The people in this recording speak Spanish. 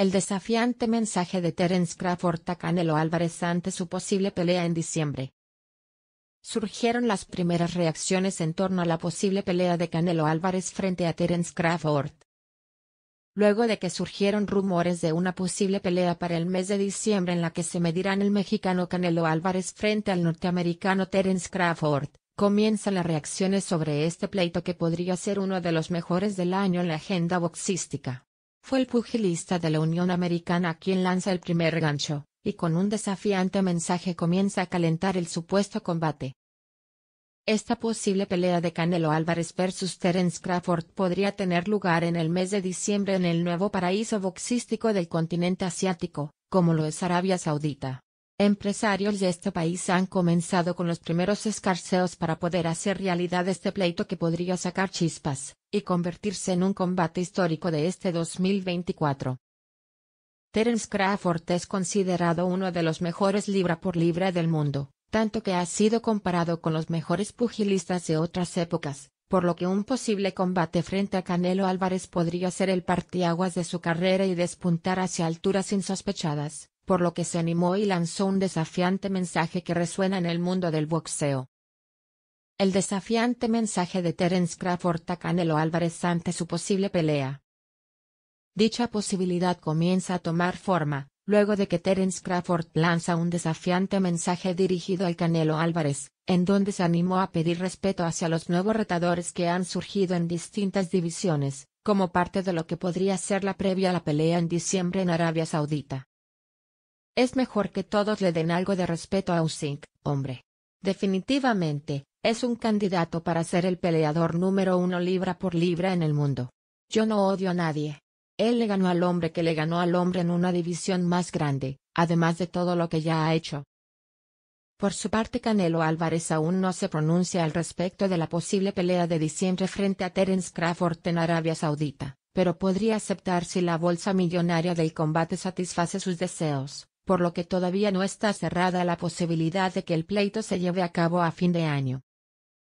El desafiante mensaje de Terence Crawford a Canelo Álvarez ante su posible pelea en diciembre. Surgieron las primeras reacciones en torno a la posible pelea de Canelo Álvarez frente a Terence Crawford. Luego de que surgieron rumores de una posible pelea para el mes de diciembre en la que se medirán el mexicano Canelo Álvarez frente al norteamericano Terence Crawford, comienzan las reacciones sobre este pleito que podría ser uno de los mejores del año en la agenda boxística. Fue el pugilista de la Unión Americana quien lanza el primer gancho, y con un desafiante mensaje comienza a calentar el supuesto combate. Esta posible pelea de Canelo Álvarez versus Terence Crawford podría tener lugar en el mes de diciembre en el nuevo paraíso boxístico del continente asiático, como lo es Arabia Saudita. Empresarios de este país han comenzado con los primeros escarceos para poder hacer realidad este pleito que podría sacar chispas, y convertirse en un combate histórico de este 2024. Terence Crawford es considerado uno de los mejores libra por libra del mundo, tanto que ha sido comparado con los mejores pugilistas de otras épocas, por lo que un posible combate frente a Canelo Álvarez podría ser el partiaguas de su carrera y despuntar hacia alturas insospechadas por lo que se animó y lanzó un desafiante mensaje que resuena en el mundo del boxeo. El desafiante mensaje de Terence Crawford a Canelo Álvarez ante su posible pelea. Dicha posibilidad comienza a tomar forma, luego de que Terence Crawford lanza un desafiante mensaje dirigido al Canelo Álvarez, en donde se animó a pedir respeto hacia los nuevos retadores que han surgido en distintas divisiones, como parte de lo que podría ser la previa a la pelea en diciembre en Arabia Saudita. Es mejor que todos le den algo de respeto a Usyk, hombre. Definitivamente, es un candidato para ser el peleador número uno libra por libra en el mundo. Yo no odio a nadie. Él le ganó al hombre que le ganó al hombre en una división más grande, además de todo lo que ya ha hecho. Por su parte Canelo Álvarez aún no se pronuncia al respecto de la posible pelea de diciembre frente a Terence Crawford en Arabia Saudita, pero podría aceptar si la bolsa millonaria del combate satisface sus deseos por lo que todavía no está cerrada la posibilidad de que el pleito se lleve a cabo a fin de año.